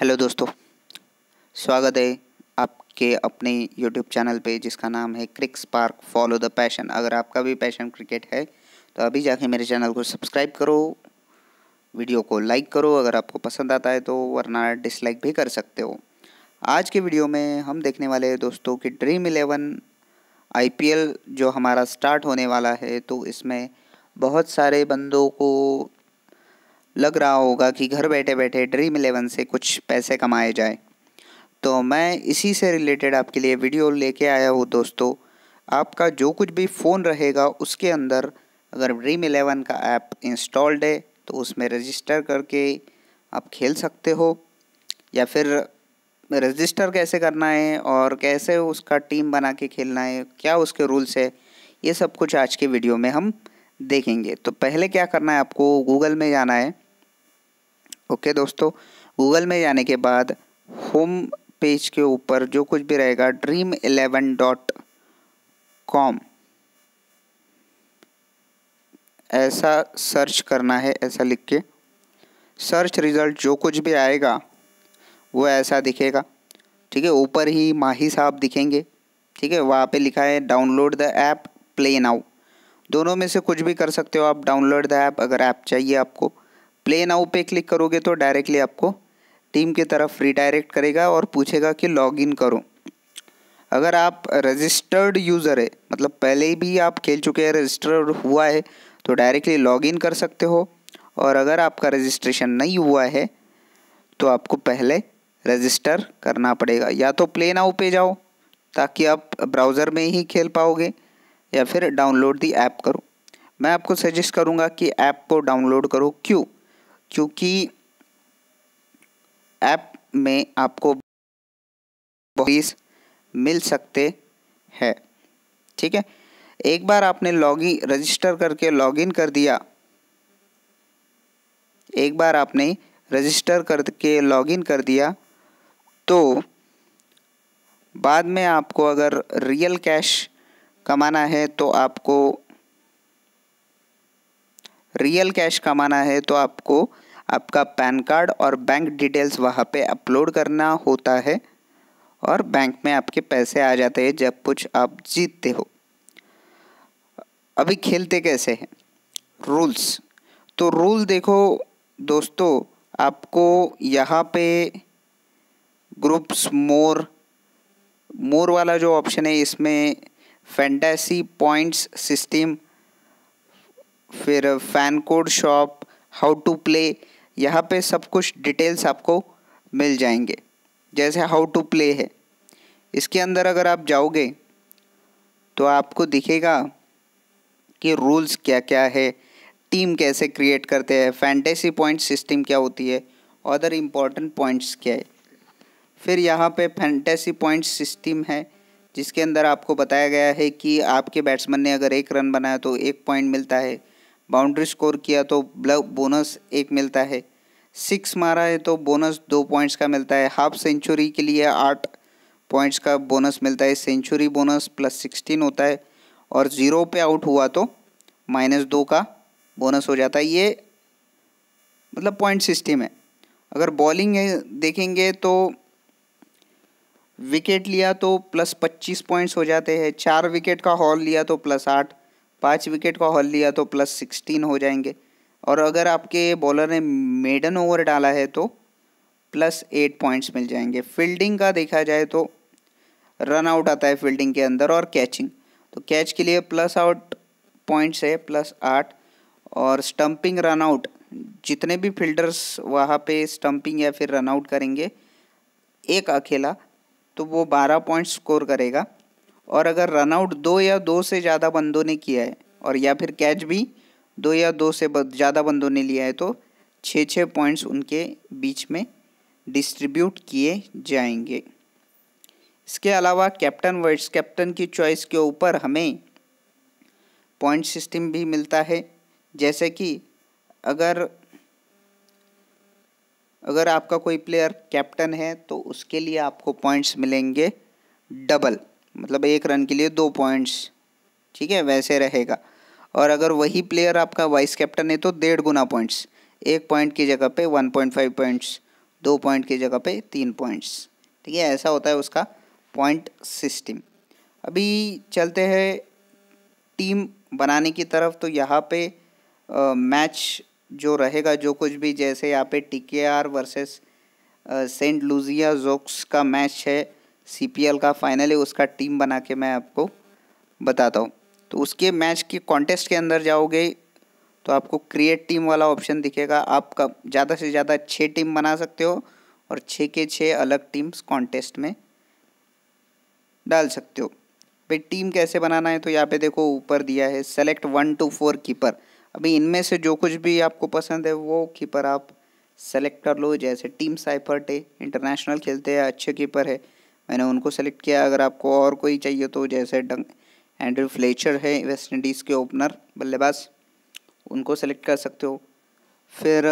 Hello दोस्तों स्वागत है आपके अपने यूट्यूब चैनल पे जिसका नाम है Cricks Park follow the passion अगर आपका भी पैशन क्रिकेट है तो अभी जाके मेरे चैनल को सब्सक्राइब करो वीडियो को लाइक करो अगर आपको पसंद आता है तो वरना डिसलाइक भी कर सकते हो आज के वीडियो में हम देखने वाले हैं दोस्तों कि ड्रीम इलेवन आई जो हमारा स्टार्ट होने वाला है तो इसमें बहुत सारे बंदों को लग रहा होगा कि घर बैठे बैठे ड्रीम इलेवन से कुछ पैसे कमाए जाए तो मैं इसी से रिलेटेड आपके लिए वीडियो लेके आया हूँ दोस्तों आपका जो कुछ भी फ़ोन रहेगा उसके अंदर अगर ड्रीम इलेवन का ऐप इंस्टॉल्ड है तो उसमें रजिस्टर करके आप खेल सकते हो या फिर रजिस्टर कैसे करना है और कैसे उसका टीम बना के खेलना है क्या उसके रूल्स है ये सब कुछ आज के वीडियो में हम देखेंगे तो पहले क्या करना है आपको गूगल में जाना है ओके दोस्तों गूगल में जाने के बाद होम पेज के ऊपर जो कुछ भी रहेगा ड्रीम एलेवन डॉट कॉम ऐसा सर्च करना है ऐसा लिख के सर्च रिज़ल्ट जो कुछ भी आएगा वो ऐसा दिखेगा ठीक है ऊपर ही माही साहब दिखेंगे ठीक है वहाँ पे लिखा है download the app play now दोनों में से कुछ भी कर सकते हो आप डाउनलोड द ऐप अगर ऐप चाहिए आपको प्ले नाउ पे क्लिक करोगे तो डायरेक्टली आपको टीम की तरफ रिडायरेक्ट करेगा और पूछेगा कि लॉग इन करो अगर आप रजिस्टर्ड यूज़र है मतलब पहले भी आप खेल चुके हैं रजिस्टर्ड हुआ है तो डायरेक्टली लॉग इन कर सकते हो और अगर आपका रजिस्ट्रेशन नहीं हुआ है तो आपको पहले रजिस्टर करना पड़ेगा या तो प्ले नाउ पे जाओ ताकि आप ब्राउज़र में ही खेल पाओगे या फिर डाउनलोड दी ऐप करो मैं आपको सजेस्ट करूँगा कि ऐप को डाउनलोड करो क्यों क्योंकि ऐप में आपको बॉइस मिल सकते हैं ठीक है एक बार आपने लॉगिन रजिस्टर करके लॉगिन कर दिया एक बार आपने रजिस्टर करके लॉगिन कर दिया तो बाद में आपको अगर रियल कैश कमाना है तो आपको रियल कैश कमाना है तो आपको आपका पैन कार्ड और बैंक डिटेल्स वहाँ पे अपलोड करना होता है और बैंक में आपके पैसे आ जाते हैं जब कुछ आप जीतते हो अभी खेलते कैसे हैं रूल्स तो रूल देखो दोस्तों आपको यहाँ पे ग्रुप्स मोर मोर वाला जो ऑप्शन है इसमें फैंटेसी पॉइंट्स सिस्टम फिर fan code shop how to play यहाँ पे सब कुछ डिटेल्स आपको मिल जाएंगे जैसे हाउ टू प्ले है इसके अंदर अगर आप जाओगे तो आपको दिखेगा कि रूल्स क्या क्या है टीम कैसे क्रिएट करते हैं फैंटेसी पॉइंट सिस्टम क्या होती है अदर इम्पॉर्टेंट पॉइंट्स क्या है फिर यहाँ पे फैंटेसी पॉइंट सिस्टम है जिसके अंदर आपको बताया गया है कि आपके बैट्समैन ने अगर एक रन बनाया तो एक पॉइंट मिलता है बाउंड्री स्कोर किया तो बोनस एक मिलता है सिक्स मारा है तो बोनस दो पॉइंट्स का मिलता है हाफ सेंचुरी के लिए आठ पॉइंट्स का बोनस मिलता है सेंचुरी बोनस प्लस सिक्सटीन होता है और ज़ीरो पे आउट हुआ तो माइनस दो का बोनस हो जाता है ये मतलब पॉइंट सिस्टम है अगर बॉलिंग देखेंगे तो विकेट लिया तो प्लस पच्चीस पॉइंट्स हो जाते हैं चार विकेट का हॉल लिया तो प्लस आठ पाँच विकेट का हॉल लिया तो प्लस सिक्सटीन हो जाएंगे और अगर आपके बॉलर ने मेडन ओवर डाला है तो प्लस एट पॉइंट्स मिल जाएंगे फील्डिंग का देखा जाए तो रन आउट आता है फील्डिंग के अंदर और कैचिंग तो कैच के लिए प्लस आउट पॉइंट्स है प्लस आठ और स्टंपिंग रन आउट जितने भी फील्डर्स वहाँ पे स्टंपिंग या फिर रन आउट करेंगे एक अकेला तो वो बारह पॉइंट्स स्कोर करेगा और अगर रनआउट दो या दो से ज़्यादा बंदों ने किया है और या फिर कैच भी दो या दो से ज़्यादा बंदों ने लिया है तो छः छः पॉइंट्स उनके बीच में डिस्ट्रीब्यूट किए जाएंगे इसके अलावा कैप्टन वाइस कैप्टन की चॉइस के ऊपर हमें पॉइंट सिस्टम भी मिलता है जैसे कि अगर अगर आपका कोई प्लेयर कैप्टन है तो उसके लिए आपको पॉइंट्स मिलेंगे डबल मतलब एक रन के लिए दो पॉइंट्स ठीक है वैसे रहेगा और अगर वही प्लेयर आपका वाइस कैप्टन है तो डेढ़ गुना पॉइंट्स एक पॉइंट की जगह पे वन पॉइंट फाइव पॉइंट्स दो पॉइंट की जगह पे तीन पॉइंट्स ठीक है ऐसा होता है उसका पॉइंट सिस्टम अभी चलते हैं टीम बनाने की तरफ तो यहाँ पे आ, मैच जो रहेगा जो कुछ भी जैसे यहाँ पे T K R versus saint Lucia Zouks का मैच है सी का फाइनल है उसका टीम बना के मैं आपको बताता हूँ तो उसके मैच के कॉन्टेस्ट के अंदर जाओगे तो आपको क्रिएट टीम वाला ऑप्शन दिखेगा आप कब ज़्यादा से ज़्यादा छः टीम बना सकते हो और छः के छः अलग टीम्स कॉन्टेस्ट में डाल सकते हो भाई टीम कैसे बनाना है तो यहाँ पे देखो ऊपर दिया है select one to four keeper अभी इनमें से जो कुछ भी आपको पसंद है वो कीपर आप सेलेक्ट कर लो जैसे टीम साइपर्ट है इंटरनेशनल खेलते हैं अच्छे कीपर है मैंने उनको सेलेक्ट किया अगर आपको और कोई चाहिए तो जैसे डंग एंड्रू फ्लेचर है वेस्ट इंडीज़ के ओपनर बल्लेबाज उनको सेलेक्ट कर सकते हो फिर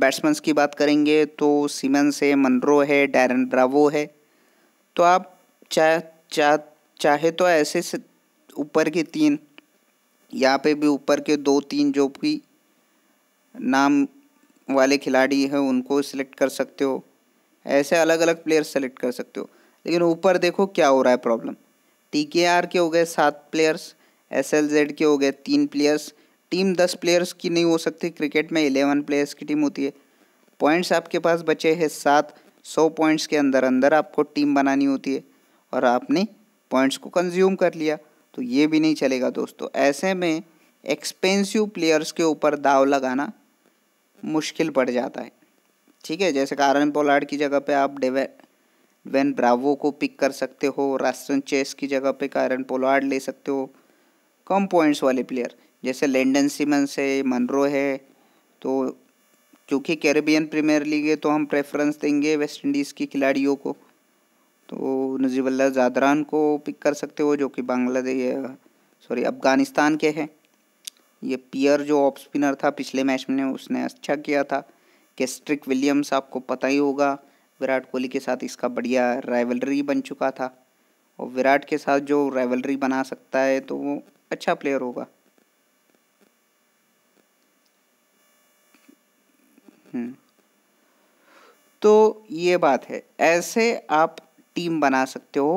बैट्समैन की बात करेंगे तो सीमेंस है मनरो है डैरन ब्रावो है तो आप चाह चाह चाहे तो ऐसे से ऊपर के तीन यहाँ पे भी ऊपर के दो तीन जो भी नाम वाले खिलाड़ी हैं उनको सेलेक्ट कर सकते हो ऐसे अलग अलग प्लेयर सेलेक्ट कर सकते हो लेकिन ऊपर देखो क्या हो रहा है प्रॉब्लम टी के आर के हो गए सात प्लेयर्स एस एल जेड के हो गए तीन प्लेयर्स टीम दस प्लेयर्स की नहीं हो सकती क्रिकेट में इलेवन प्लेयर्स की टीम होती है पॉइंट्स आपके पास बचे हैं सात सौ पॉइंट्स के अंदर अंदर आपको टीम बनानी होती है और आपने पॉइंट्स को कंज्यूम कर लिया तो ये भी नहीं चलेगा दोस्तों ऐसे में एक्सपेंसिव प्लेयर्स के ऊपर दाव लगाना मुश्किल पड़ जाता है ठीक है जैसे कारण पोलार्ड की जगह पे आप डेवे वेन ब्रावो को पिक कर सकते हो रास्टन चेस की जगह पे कारण पोलार्ड ले सकते हो कम पॉइंट्स वाले प्लेयर जैसे लेंडन सिमंस है मनरो है तो क्योंकि कैरेबियन प्रीमियर लीग है तो हम प्रेफरेंस देंगे वेस्ट इंडीज़ की खिलाड़ियों को तो नजीबुल्ला जादरान को पिक कर सकते हो जो कि बांग्लादेश सॉरी अफ़गानिस्तान के हैं ये पियर जो ऑफ स्पिनर था पिछले मैच में उसने अच्छा किया था कैस्ट्रिक विलियम्स आपको पता ही होगा विराट कोहली के साथ इसका बढ़िया राइवलरी बन चुका था और विराट के साथ जो राइवलरी बना सकता है तो वो अच्छा प्लेयर होगा हम्म। तो ये बात है ऐसे आप टीम बना सकते हो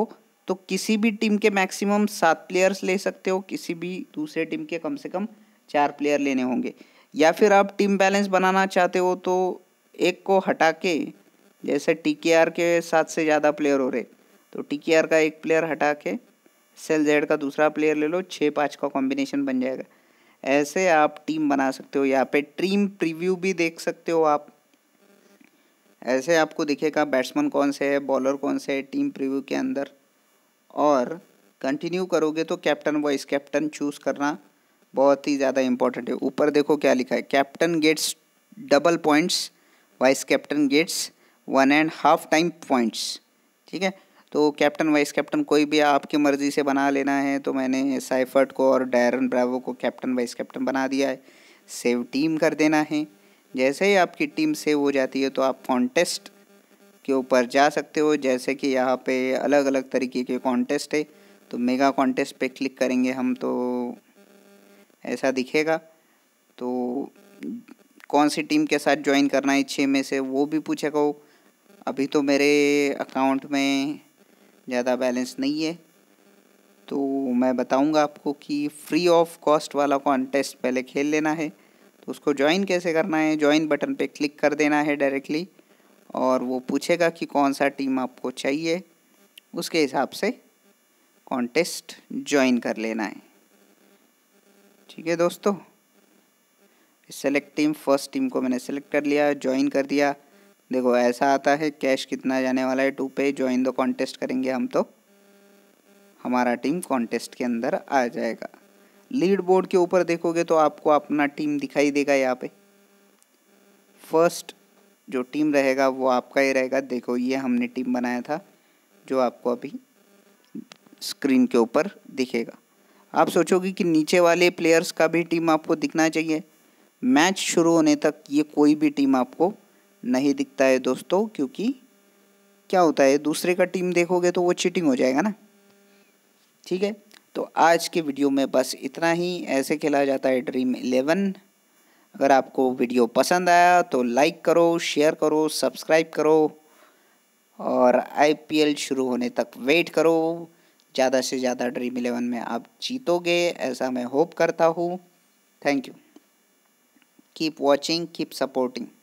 तो किसी भी टीम के मैक्सिमम सात प्लेयर्स ले सकते हो किसी भी दूसरे टीम के कम से कम चार प्लेयर लेने होंगे या फिर आप टीम बैलेंस बनाना चाहते हो तो एक को हटा के जैसे टी के साथ से ज़्यादा प्लेयर हो रहे तो टी का एक प्लेयर हटा के सेल जेड का दूसरा प्लेयर ले लो छः पाँच का कॉम्बिनेशन बन जाएगा ऐसे आप टीम बना सकते हो यहाँ पे टीम प्रीव्यू भी देख सकते हो आप ऐसे आपको दिखेगा बैट्समैन कौन से है बॉलर कौन से है टीम प्रीव्यू के अंदर और कंटिन्यू करोगे तो कैप्टन वाइस कैप्टन चूज़ करना बहुत ही ज़्यादा इंपॉर्टेंट है ऊपर देखो क्या लिखा है captain gets double points vice captain gets one and half time points ठीक है तो कैप्टन वाइस कैप्टन कोई भी आपकी मर्ज़ी से बना लेना है तो मैंने साइफर्ट को और डायरन ब्रावो को कैप्टन वाइस कैप्टन बना दिया है सेव टीम कर देना है जैसे ही आपकी टीम सेव हो जाती है तो आप कॉन्टेस्ट के ऊपर जा सकते हो जैसे कि यहाँ पे अलग अलग तरीके के कॉन्टेस्ट है तो मेगा कॉन्टेस्ट पे क्लिक करेंगे हम तो ऐसा दिखेगा तो कौन सी टीम के साथ ज्वाइन करना है छः में से वो भी पूछेगा वो अभी तो मेरे अकाउंट में ज़्यादा बैलेंस नहीं है तो मैं बताऊंगा आपको कि फ्री ऑफ कॉस्ट वाला कॉन्टेस्ट पहले खेल लेना है तो उसको ज्वाइन कैसे करना है ज्वाइन बटन पे क्लिक कर देना है डायरेक्टली और वो पूछेगा कि कौन सा टीम आपको चाहिए उसके हिसाब से कॉन्टेस्ट ज्वाइन कर लेना है ठीक है दोस्तों सेलेक्ट टीम फर्स्ट टीम को मैंने सेलेक्ट कर लिया ज्वाइन कर दिया देखो ऐसा आता है कैश कितना जाने वाला है टू पे ज्वाइन द कॉन्टेस्ट करेंगे हम तो हमारा टीम कॉन्टेस्ट के अंदर आ जाएगा लीड बोर्ड के ऊपर देखोगे तो आपको अपना टीम दिखाई देगा यहाँ पे फर्स्ट जो टीम रहेगा वो आपका ही रहेगा देखो ये हमने टीम बनाया था जो आपको अभी स्क्रीन के ऊपर दिखेगा आप सोचोगे कि नीचे वाले प्लेयर्स का भी टीम आपको दिखना चाहिए मैच शुरू होने तक ये कोई भी टीम आपको नहीं दिखता है दोस्तों क्योंकि क्या होता है दूसरे का टीम देखोगे तो वो चीटिंग हो जाएगा ना ठीक है तो आज के वीडियो में बस इतना ही ऐसे खेला जाता है ड्रीम इलेवन अगर आपको वीडियो पसंद आया तो लाइक करो शेयर करो सब्सक्राइब करो और आईपीएल शुरू होने तक वेट करो ज़्यादा से ज़्यादा ड्रीम इलेवन में आप जीतोगे ऐसा मैं होप करता हूँ thank you keep watching keep supporting